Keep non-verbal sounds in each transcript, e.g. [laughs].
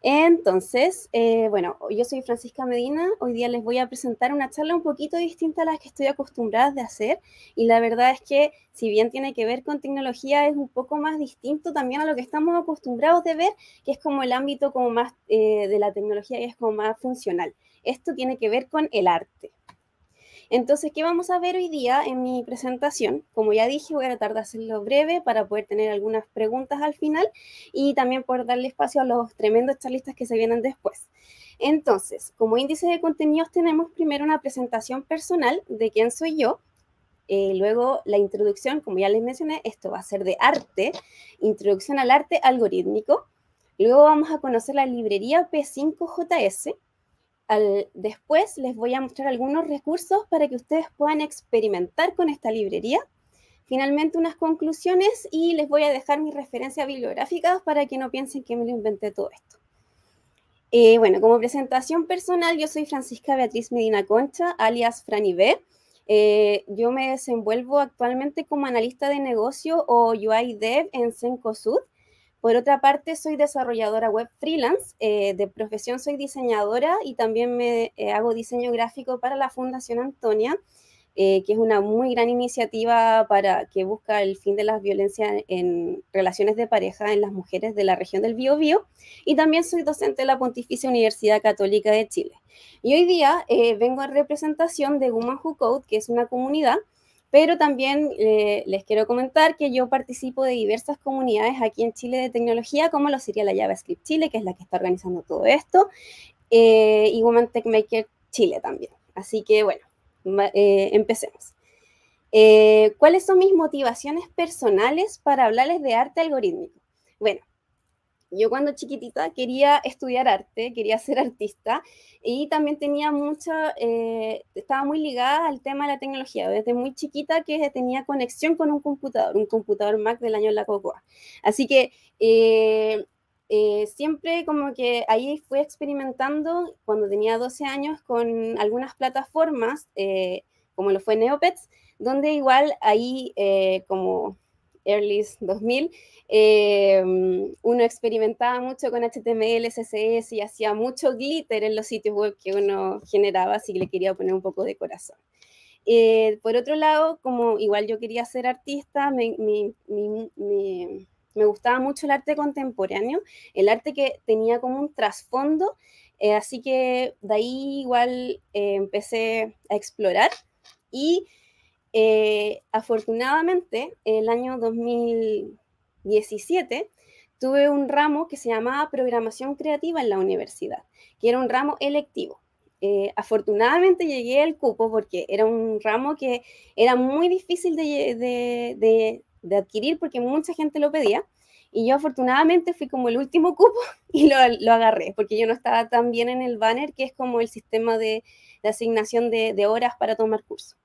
Entonces, eh, bueno, yo soy Francisca Medina, hoy día les voy a presentar una charla un poquito distinta a las que estoy acostumbrada de hacer y la verdad es que si bien tiene que ver con tecnología es un poco más distinto también a lo que estamos acostumbrados de ver, que es como el ámbito como más eh, de la tecnología y es como más funcional. Esto tiene que ver con el arte. Entonces, ¿qué vamos a ver hoy día en mi presentación? Como ya dije, voy a tratar de hacerlo breve para poder tener algunas preguntas al final y también poder darle espacio a los tremendos charlistas que se vienen después. Entonces, como índice de contenidos tenemos primero una presentación personal de quién soy yo, eh, luego, la introducción, como ya les mencioné, esto va a ser de arte, introducción al arte algorítmico. Luego vamos a conocer la librería P5JS, después les voy a mostrar algunos recursos para que ustedes puedan experimentar con esta librería. Finalmente unas conclusiones y les voy a dejar mis referencias bibliográficas para que no piensen que me lo inventé todo esto. Eh, bueno, como presentación personal, yo soy Francisca Beatriz Medina Concha, alias Franibé. Eh, yo me desenvuelvo actualmente como analista de negocio o UI Dev en Sencosud por otra parte, soy desarrolladora web freelance, eh, de profesión soy diseñadora y también me eh, hago diseño gráfico para la Fundación Antonia, eh, que es una muy gran iniciativa para que busca el fin de las violencias en relaciones de pareja en las mujeres de la región del Biobío. Y también soy docente de la Pontificia Universidad Católica de Chile. Y hoy día vengo en representación de Woman Who Code, que es una comunidad pero también eh, les quiero comentar que yo participo de diversas comunidades aquí en Chile de tecnología, como lo sería la JavaScript Chile, que es la que está organizando todo esto, eh, y Women Tech Maker Chile también. Así que bueno, eh, empecemos. ¿Cuáles son mis motivaciones personales para hablarles de arte algorítmico? Bueno, yo cuando chiquitita quería estudiar arte, quería ser artista y también tenía mucho, eh, estaba muy ligada al tema de la tecnología, desde muy chiquita que tenía conexión con un computador, un computador Mac del año La Cocoa. Así que eh, eh, siempre como que ahí fui experimentando cuando tenía 12 años con algunas plataformas, como lo fue Neopets, donde igual ahí como early 2000, em, uno experimentaba mucho con HTML, CSS y hacía mucho glitter en los sitios web que uno generaba, así que le quería poner un poco de corazón. Eh, por otro lado, como igual yo quería ser artista, me, me, gustaba mucho el arte contemporáneo, el arte que tenía como un trasfondo, eh, así que de ahí igual eh, empecé a explorar y eh, afortunadamente, el año 2017 tuve un ramo que se llamaba Programación Creativa en la universidad, que era un ramo electivo. Eh, afortunadamente llegué al cupo porque era un ramo que era muy difícil de, adquirir porque mucha gente lo pedía. Y yo afortunadamente fui como el último cupo [laughs] y lo, lo, agarré, porque yo no estaba tan bien en el banner, que es como el sistema de, asignación de horas para tomar cursos.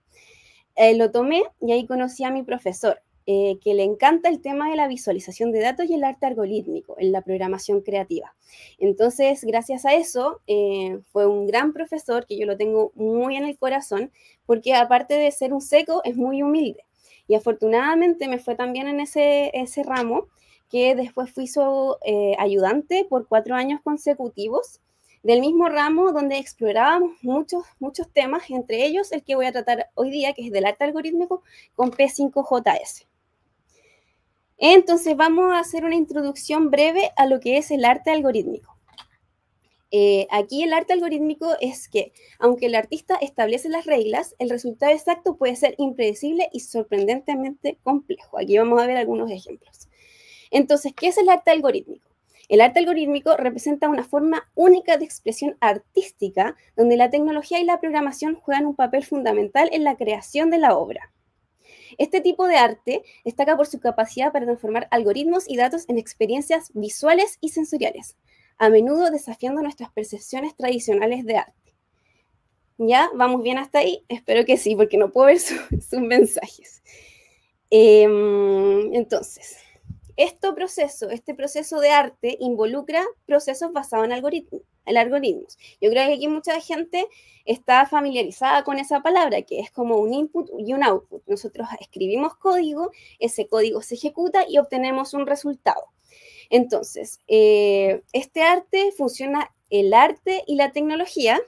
Eh, lo tomé y ahí conocí a mi profesor, eh, que le encanta el tema de la visualización de datos y el arte algorítmico en la programación creativa. Entonces, gracias a eso, eh, fue un gran profesor que yo lo tengo muy en el corazón, porque aparte de ser un seco, es muy humilde. Y afortunadamente me fue también en ese, ese ramo, que después fui su ayudante por cuatro años consecutivos del mismo ramo donde explorábamos muchos, muchos temas, entre ellos el que voy a tratar hoy día, que es del arte algorítmico, con P5JS. Entonces vamos a hacer una introducción breve a lo que es el arte algorítmico. Eh, aquí el arte algorítmico es que, aunque el artista establece las reglas, el resultado exacto puede ser impredecible y sorprendentemente complejo. Aquí vamos a ver algunos ejemplos. Entonces, ¿qué es el arte algorítmico? El arte algorítmico representa una forma única de expresión artística donde la tecnología y la programación juegan un papel fundamental en la creación de la obra. Este tipo de arte destaca por su capacidad para transformar algoritmos y datos en experiencias visuales y sensoriales, a menudo desafiando nuestras percepciones tradicionales de arte. ¿Ya? ¿Vamos bien hasta ahí? Espero que sí, porque no puedo ver [laughs] sus mensajes. Em, entonces, este proceso, este proceso de arte involucra procesos basados en, algoritmos. en algoritmos. Yo creo que aquí mucha gente está familiarizada con esa palabra, que es como un input y un output. Nosotros escribimos código, ese código se ejecuta y obtenemos un resultado. Entonces, eh, este arte funciona el arte y la tecnología,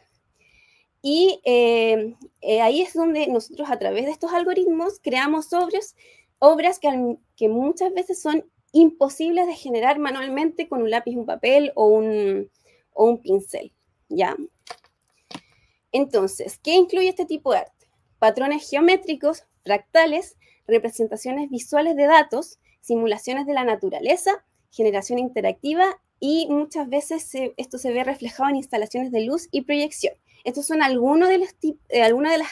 y eh, eh, ahí es donde nosotros a través de estos algoritmos creamos obras, obras que muchas veces son imposibles de generar manualmente con un lápiz, un papel o un, pincel. ¿ya? Entonces, ¿qué incluye este tipo de arte? Patrones geométricos, fractales, representaciones visuales de datos, simulaciones de la naturaleza, generación interactiva y muchas veces esto se ve reflejado en instalaciones de luz y proyección. Estos son algunos de los eh, algunas de las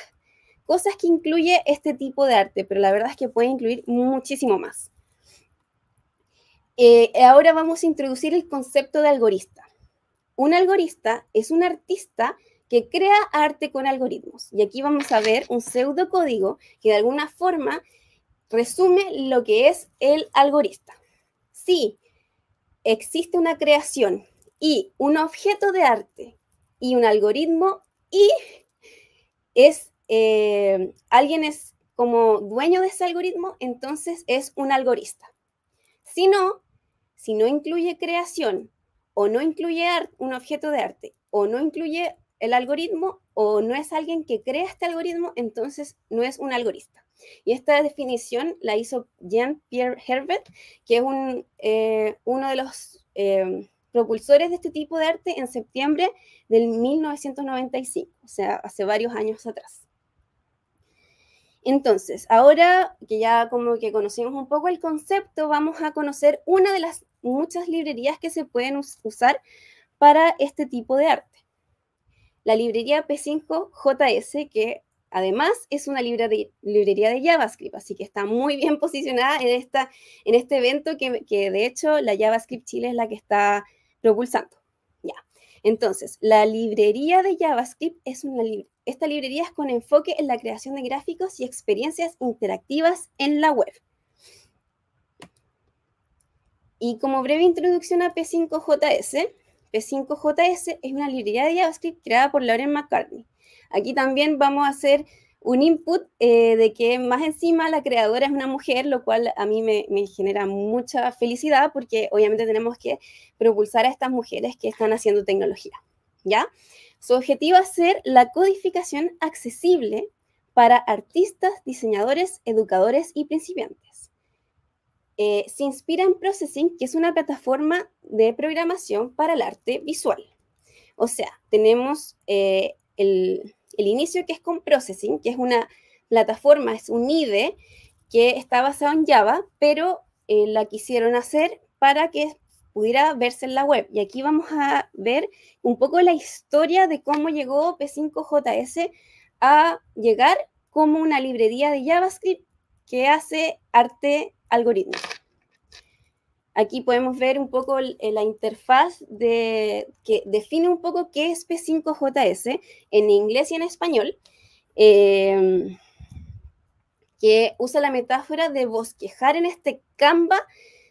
cosas que incluye este tipo de arte, pero la verdad es que puede incluir muchísimo más. Eh, ahora vamos a introducir el concepto de algorista. Un algorista es un artista que crea arte con algoritmos. Y aquí vamos a ver un pseudocódigo que de alguna forma resume lo que es el algorista. Si existe una creación y un objeto de arte y un algoritmo y es eh, alguien es como dueño de ese algoritmo, entonces es un algorista. Si no, si no incluye creación o no incluye un objeto de arte o no incluye el algoritmo o no es alguien que crea este algoritmo, entonces no es un algorista. Y esta definición la hizo Jean-Pierre Herbert, que es un, eh, uno de los eh, propulsores de este tipo de arte en septiembre del 1995, o sea, hace varios años atrás. Entonces, ahora que ya como que conocemos un poco el concepto, vamos a conocer una de las muchas librerías que se pueden usar para este tipo de arte. La librería P5JS, que además es una librería de JavaScript, así que está muy bien posicionada en, esta, en este evento que, de hecho la JavaScript Chile es la que está propulsando. Ya. Entonces, la librería de JavaScript es una librería esta librería es con enfoque en la creación de gráficos y experiencias interactivas en la web. Y como breve introducción a P5JS, P5JS es una librería de JavaScript creada por Lauren McCartney. Aquí también vamos a hacer un input eh, de que más encima la creadora es una mujer, lo cual a mí me, genera mucha felicidad porque obviamente tenemos que propulsar a estas mujeres que están haciendo tecnología. ¿ya? Su objetivo es ser la codificación accesible para artistas, diseñadores, educadores y principiantes. Eh, se inspira en Processing, que es una plataforma de programación para el arte visual. O sea, tenemos eh, el, inicio que es con Processing, que es una plataforma, es un IDE que está basado en Java, pero eh, la quisieron hacer para que pudiera verse en la web. Y aquí vamos a ver un poco la historia de cómo llegó P5JS a llegar como una librería de JavaScript que hace arte algoritmo. Aquí podemos ver un poco eh, la interfaz de, que define un poco qué es P5JS en inglés y en español, em, que usa la metáfora de bosquejar en este Canva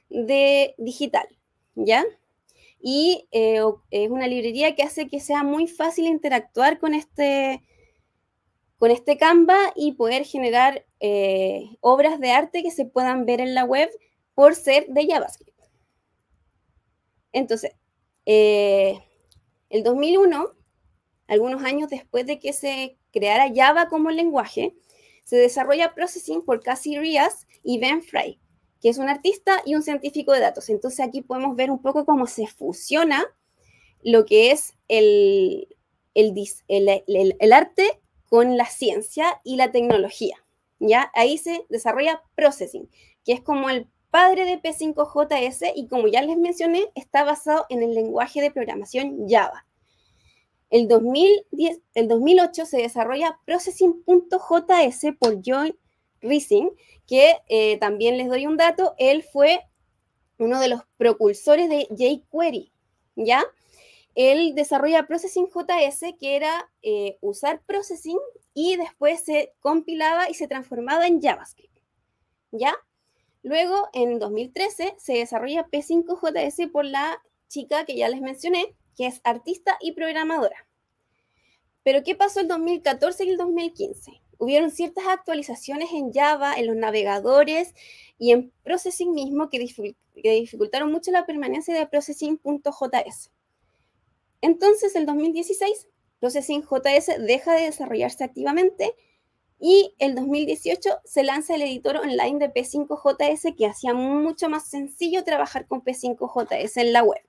de digital, ¿ya? Y eh, es una librería que hace que sea muy fácil interactuar con este, con este Canva y poder generar eh, obras de arte que se puedan ver en la web por ser de JavaScript. Entonces, eh, el 2001, algunos años después de que se creara Java como lenguaje, se desarrolla Processing por Cassie Rias y Ben Fry, que es un artista y un científico de datos. Entonces aquí podemos ver un poco cómo se fusiona lo que es el, el arte con la ciencia y la tecnología. ¿ya? Ahí se desarrolla Processing, que es como el padre de P5JS y como ya les mencioné, está basado en el lenguaje de programación Java. El, 2010, el 2008 se desarrolla Processing.js por John Rising, que eh, también les doy un dato, él fue uno de los propulsores de jQuery, ¿ya? él desarrolla Processing JS, que era eh, usar Processing y después se compilaba y se transformaba en JavaScript. ¿Ya? Luego, en 2013, se desarrolla P5JS por la chica que ya les mencioné, que es artista y programadora. Pero ¿qué pasó en 2014 y el 2015? Hubieron ciertas actualizaciones en Java, en los navegadores y en Processing mismo que, dificultaron mucho la permanencia de Processing.js. Entonces, el 2016, Processing JS deja de desarrollarse activamente y el 2018 se lanza el editor online de P5JS que hacía mucho más sencillo trabajar con P5JS en la web.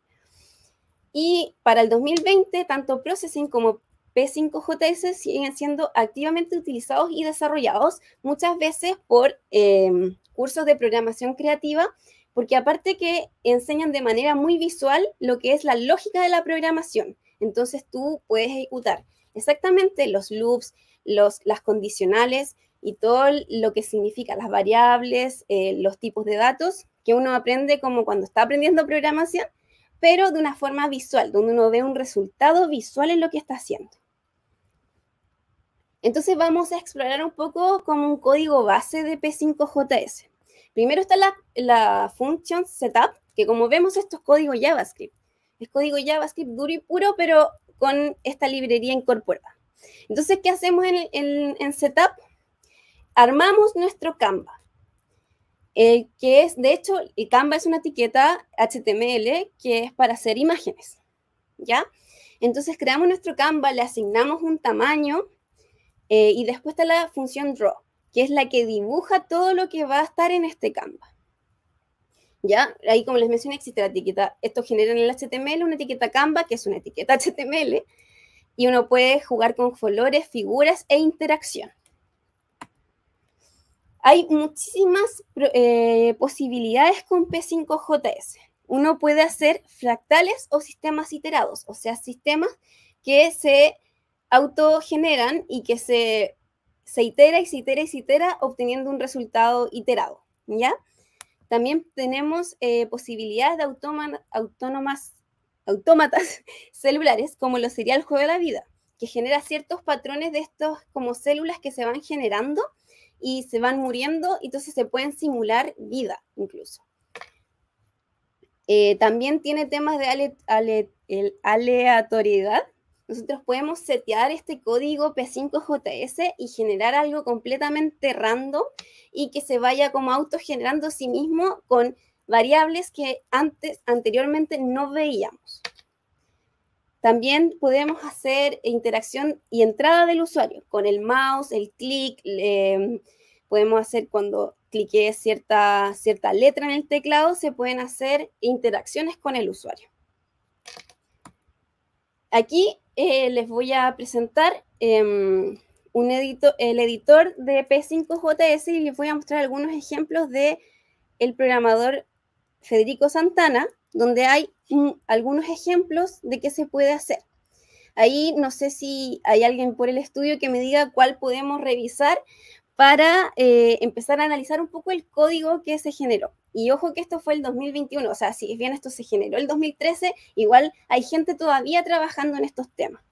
Y para el 2020, tanto Processing como P5JS siguen siendo activamente utilizados y desarrollados muchas veces por eh, cursos de programación creativa porque aparte que enseñan de manera muy visual lo que es la lógica de la programación. Entonces tú puedes ejecutar exactamente los loops, las condicionales y todo lo que significa las variables, eh, los tipos de datos que uno aprende como cuando está aprendiendo programación, pero de una forma visual, donde uno ve un resultado visual en lo que está haciendo. Entonces vamos a explorar un poco como un código base de P5JS. Primero está la, función setup, que como vemos esto es código JavaScript. Es código JavaScript duro y puro, pero con esta librería incorporada. Entonces, ¿qué hacemos en, setup? Armamos nuestro Canva. Eh, que es, de hecho, el Canva es una etiqueta HTML que es para hacer imágenes, ¿ya? Entonces creamos nuestro Canva, le asignamos un tamaño eh, y después está la función draw que es la que dibuja todo lo que va a estar en este Canva. ¿Ya? Ahí, como les mencioné, existe la etiqueta. Esto genera en el HTML una etiqueta Canva, que es una etiqueta HTML, y uno puede jugar con colores, figuras e interacción. Hay muchísimas eh, posibilidades con P5JS. Uno puede hacer fractales o sistemas iterados, o sea, sistemas que se autogeneran y que se se itera y se itera y se itera obteniendo un resultado iterado, ¿ya? También tenemos eh, posibilidades de autónomas, autómatas [laughs] celulares, como lo sería el juego de la vida, que genera ciertos patrones de estos como células que se van generando y se van muriendo, y entonces se pueden simular vida incluso. Eh, también tiene temas de aleatoriedad, nosotros podemos setear este código P5JS y generar algo completamente random y que se vaya como autogenerando a sí mismo con variables que antes, anteriormente no veíamos. También podemos hacer interacción y entrada del usuario con el mouse, el clic. Em, podemos hacer cuando clique cierta, cierta letra en el teclado, se pueden hacer interacciones con el usuario. Aquí eh, les voy a presentar em, un edito, el editor de P5JS y les voy a mostrar algunos ejemplos de el programador Federico Santana, donde hay algunos ejemplos de qué se puede hacer. Ahí no sé si hay alguien por el estudio que me diga cuál podemos revisar, para eh, empezar a analizar un poco el código que se generó. Y ojo que esto fue el 2021, o sea, si bien esto se generó el 2013, igual hay gente todavía trabajando en estos temas.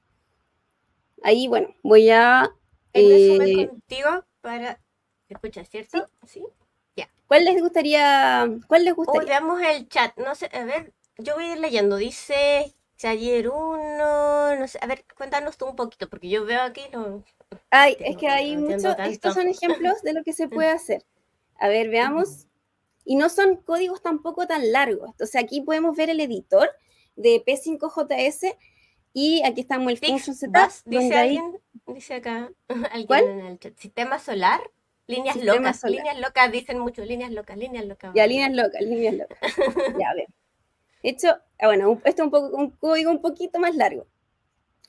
Ahí, bueno, voy a... Eh, contigo para... ¿Escuchas, cierto? Sí. Ya. ¿Cuál les gustaría...? ¿Cuál les gustaría? veamos el chat. No sé, a ver, yo voy a ir leyendo. Dice ayer uno, no sé, a ver, cuéntanos tú un poquito, porque yo veo aquí... No, Ay, es que hay muchos, estos son ejemplos de lo que se [laughs] mm. puede hacer. A ver, veamos. Y no son códigos tampoco tan largos. Entonces aquí podemos ver el editor de P5JS y aquí estamos el function Dice dice acá, [laughs] ¿Cuál? el sistema solar, líneas locas, líneas locas, dicen mucho, líneas locas, líneas locas. Ya, líneas locas, líneas locas. [laughs] ya, a ver. De hecho, ah, bueno, esto es un, poco, código un poquito más largo,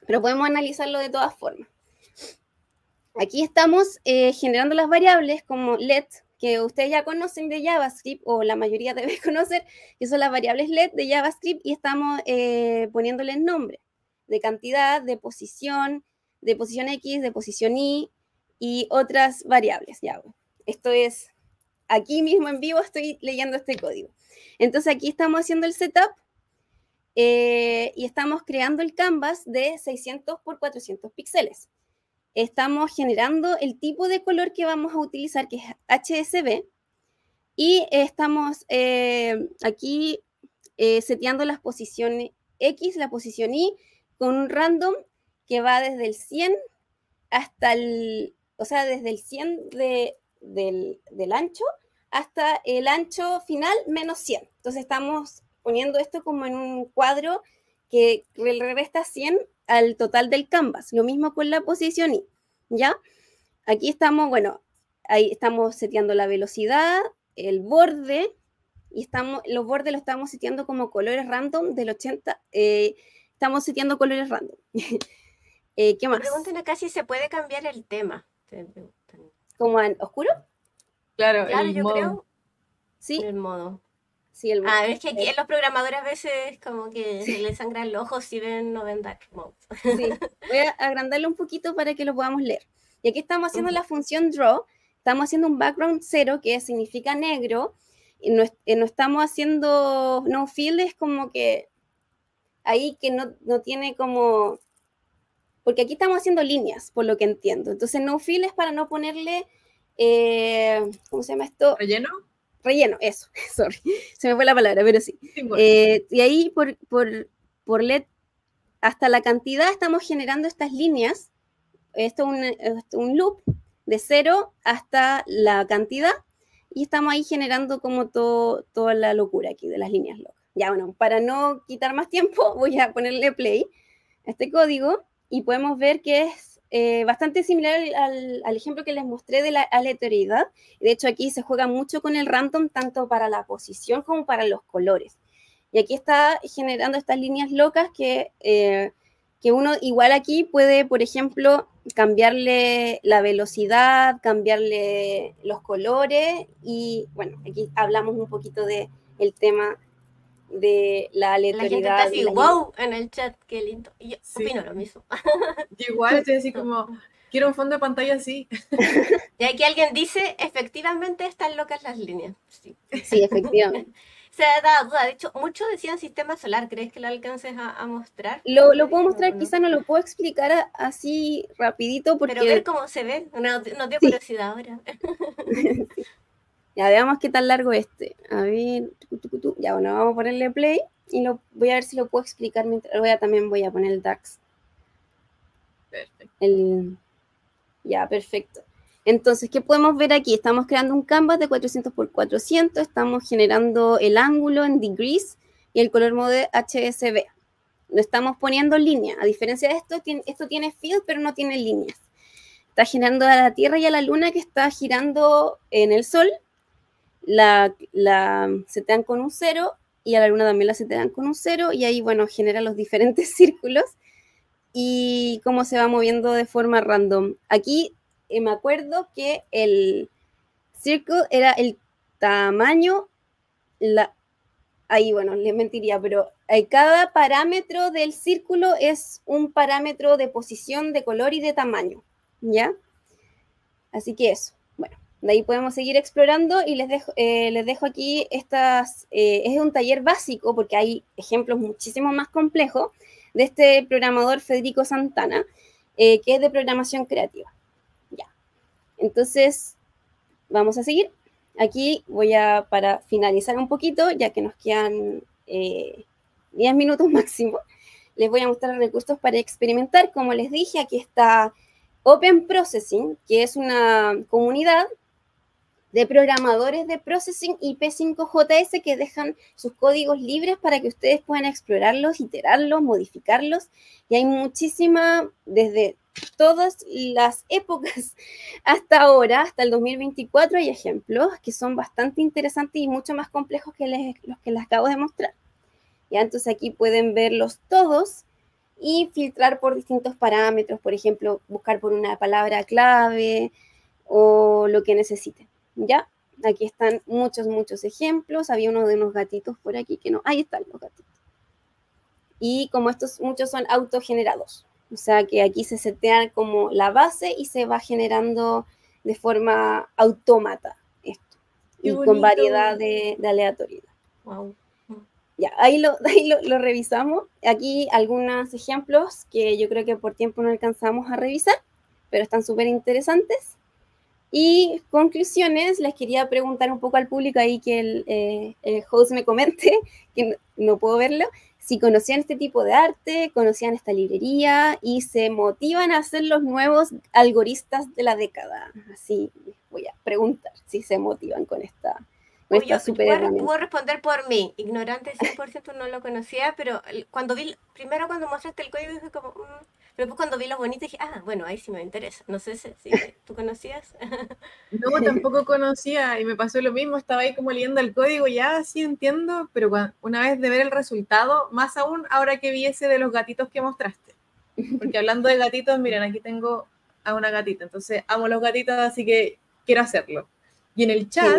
pero podemos analizarlo de todas formas. Aquí estamos eh, generando las variables como let, que ustedes ya conocen de JavaScript, o la mayoría debe [laughs] conocer, que son las variables let de JavaScript, y estamos poniéndole eh, poniéndoles nombre de cantidad, de posición, de posición X, de posición Y, y otras variables. Ya, esto es aquí mismo en vivo estoy leyendo este código. Entonces aquí estamos haciendo el setup eh, y estamos creando el canvas de 600 por 400 píxeles. Estamos generando el tipo de color que vamos a utilizar, que es HSB, y estamos eh, aquí eh, seteando las posiciones X, la posición Y, con un random que va desde el 100 hasta el, o sea, desde el 100 de, del, del ancho hasta el ancho final menos 100. Entonces estamos poniendo esto como en un cuadro que le resta 100 al total del canvas. Lo mismo con la posición y ¿ya? Aquí estamos, bueno, ahí estamos seteando la velocidad, el borde, y estamos, los bordes los estamos seteando como colores random del 80, eh, estamos seteando colores random. [laughs] Eh, ¿Qué más? pregúntenme acá si se puede cambiar el tema. ¿Como en oscuro? Claro, claro yo creo. Sí. El modo. Sí, el ah, modo. Ah, es que aquí en los programadores a veces como que se [laughs] les sangran los ojos si ven no ven Sí. [laughs] Voy a agrandarle un poquito para que lo podamos leer. Y aquí estamos haciendo la función draw. Estamos haciendo un background cero que significa negro. Y no, eh, estamos haciendo no field, es como que ahí que no, tiene como porque aquí estamos haciendo líneas, por lo que entiendo. Entonces, no field es para no ponerle eh, ¿cómo se llama esto? ¿Relleno? Relleno, eso, [laughs] sorry, se me fue la palabra, pero sí. Eh, y ahí por, por, por hasta la cantidad estamos generando estas líneas, esto es un, un loop de cero hasta la cantidad, y estamos ahí generando como toda la locura aquí de las líneas locas. Ya bueno, para no quitar más tiempo, [laughs] voy a ponerle play a este código y podemos ver que es eh, bastante similar al, ejemplo que les mostré de la aleatoriedad. De hecho, aquí se juega mucho con el random, tanto para la posición como para los colores. Y aquí está generando estas líneas locas que, eh, que uno igual aquí puede, por ejemplo, cambiarle la velocidad, cambiarle los colores y, bueno, aquí hablamos un poquito del el tema de la aleatoriedad. La gente está así, wow, en el chat, qué lindo. Y yo opino lo mismo. [laughs] igual estoy así como, quiero un fondo de pantalla así. [laughs] Y aquí alguien dice, efectivamente están locas las líneas. Sí, sí efectivamente. [laughs] Se da duda, de hecho, muchos decían sistema solar, ¿crees que lo alcances a, mostrar? Lo, lo, puedo mostrar, quizá no lo puedo explicar así rapidito porque... Pero ver cómo se ve, no nos dio curiosidad ahora. Ya veamos qué tan largo este. A ver, ya bueno, vamos a ponerle play y lo, voy a ver si lo puedo explicar mientras. Voy también voy a poner el DAX. Perfecto. ya, perfecto. Entonces, ¿qué podemos ver aquí? Estamos creando un canvas de 400 por 400, estamos generando el ángulo en degrees y el color mode HSB. No estamos poniendo línea. A diferencia de esto, esto tiene field, pero no tiene líneas. Está generando a la Tierra y a la Luna que está girando en el Sol la, la dan con un cero y a la luna también la dan con un cero y ahí, bueno, genera los diferentes [laughs] círculos y cómo se va moviendo de forma random. Aquí eh, me acuerdo que el círculo era el tamaño, la, ahí, bueno, les mentiría, pero eh, cada parámetro del círculo es un parámetro de posición, de color y de tamaño, ¿ya? Así que eso. De ahí podemos seguir explorando y les dejo, eh, les dejo aquí estas, eh, es un taller básico porque hay ejemplos muchísimo más complejos de este programador Federico Santana, eh, que es de programación creativa. Ya. Entonces, vamos a seguir. Aquí voy a, para finalizar un poquito, ya que nos quedan 10 minutos [laughs] máximo, les voy a mostrar recursos para experimentar. Como les dije, aquí está Open Processing, que es una comunidad de programadores de Processing p 5 js que dejan sus códigos libres para que ustedes puedan explorarlos, iterarlos, modificarlos. Y hay muchísima, desde todas las [laughs] épocas hasta ahora, hasta el 2024, hay ejemplos que son bastante interesantes y mucho más complejos que los que les acabo de mostrar. Ya, entonces aquí pueden verlos todos y filtrar por distintos parámetros, por ejemplo, buscar por una palabra clave o lo que necesiten. ¿ya? Aquí están muchos, muchos ejemplos. Había uno de unos gatitos por aquí que no. Ahí están los gatitos. Y como estos muchos son autogenerados, o sea que aquí se setean como la base y se va generando de forma autómata esto. y con variedad de, aleatoriedad. Wow. Ya, ahí, lo, [laughs] ahí lo, lo, revisamos. Aquí algunos ejemplos que yo creo que por tiempo no alcanzamos a revisar, pero están súper interesantes. Y conclusiones, les quería preguntar un poco al público ahí que el, eh, host me comente, [laughs] que no puedo verlo, si conocían este tipo de arte, conocían esta librería y se motivan a ser los nuevos algoristas de la década. Así voy a preguntar si se motivan con esta. super puedo, puedo, responder por mí. Ignorante 100% no lo conocía, pero cuando vi, primero cuando mostraste el código dije como, mm, pero pues cuando vi los bonitos dije, ah, bueno, ahí sí me interesa. No sé si, [laughs] tú conocías. No, tampoco conocía y me pasó lo mismo. Estaba ahí como leyendo el código, ya sí entiendo, pero una vez de ver el resultado, más aún ahora que vi ese de los gatitos que mostraste. Porque hablando de gatitos, miren, aquí tengo a una gatita. Entonces, amo los gatitos, así que quiero hacerlo. Y en el chat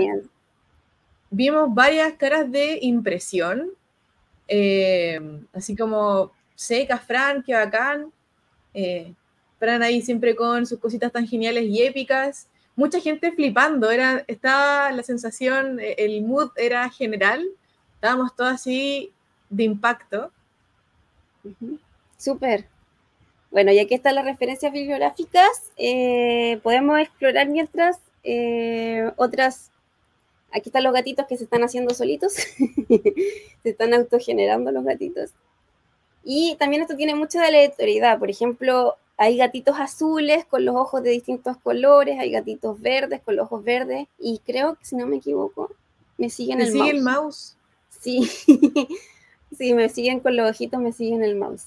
vimos varias caras de impresión, eh, así como seca, Fran, qué bacán. Eh, ahí siempre con sus cositas tan geniales y épicas. Mucha gente flipando, era, estaba la sensación, eh, el mood era general, estábamos todos así de impacto. Súper. Bueno, y aquí están las referencias bibliográficas. Eh, podemos explorar mientras eh, otras. Aquí están los gatitos que se están haciendo solitos. [laughs] se están autogenerando los gatitos. Y también esto tiene mucha aleatoriedad. Por ejemplo, hay gatitos azules con los ojos de distintos colores, hay gatitos verdes con los ojos verdes. Y creo que, si no me equivoco, me siguen el sigue mouse. el mouse? Sí. [laughs] sí, me siguen con los ojitos, me siguen el mouse.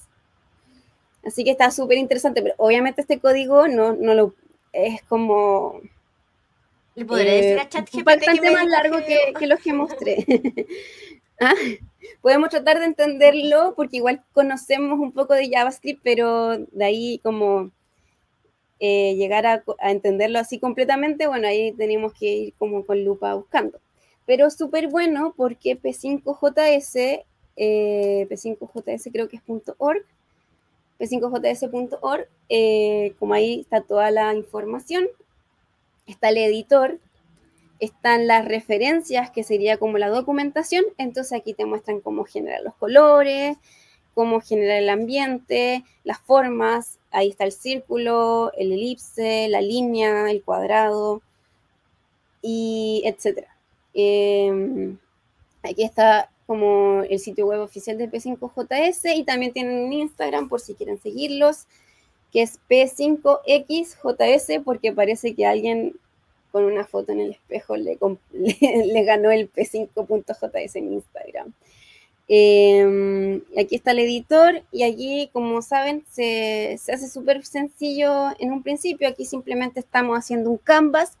Así que está súper interesante, pero obviamente este código no, no lo es como le podré decir a eh, ChatGPT que más largo que, que los que mostré. [laughs] ¿Ah? podemos tratar de entenderlo porque igual conocemos un poco de JavaScript, pero de ahí como eh, llegar a, entenderlo así completamente, bueno, ahí tenemos que ir como con lupa buscando. Pero súper bueno porque P5JS, eh, P5JS creo que es .org, p5js.org, eh, como ahí está toda la información, está el editor, están las referencias, que sería como la documentación, entonces aquí te muestran cómo generar los colores, cómo generar el ambiente, las formas, ahí está el círculo, el elipse, la línea, el cuadrado, y etcétera em, aquí está como el sitio web oficial de P5JS y también tienen un Instagram por si quieren seguirlos, que es P5XJS porque parece que alguien con una foto en el espejo le, [laughs] ganó el P5.js en Instagram. Em, aquí está el editor y allí, como saben, se, hace súper sencillo en un principio. Aquí simplemente estamos haciendo un canvas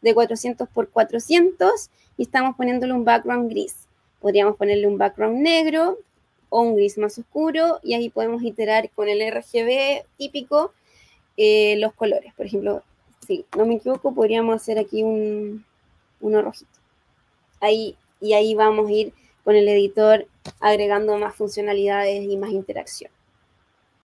de 400 por 400 y estamos poniéndole un background gris. Podríamos ponerle un background negro o un gris más oscuro y ahí podemos iterar con el RGB típico eh, los colores. Por ejemplo, si no me equivoco, podríamos hacer aquí un, uno rojito. Ahí, y ahí vamos a ir con el editor agregando más funcionalidades y más interacción.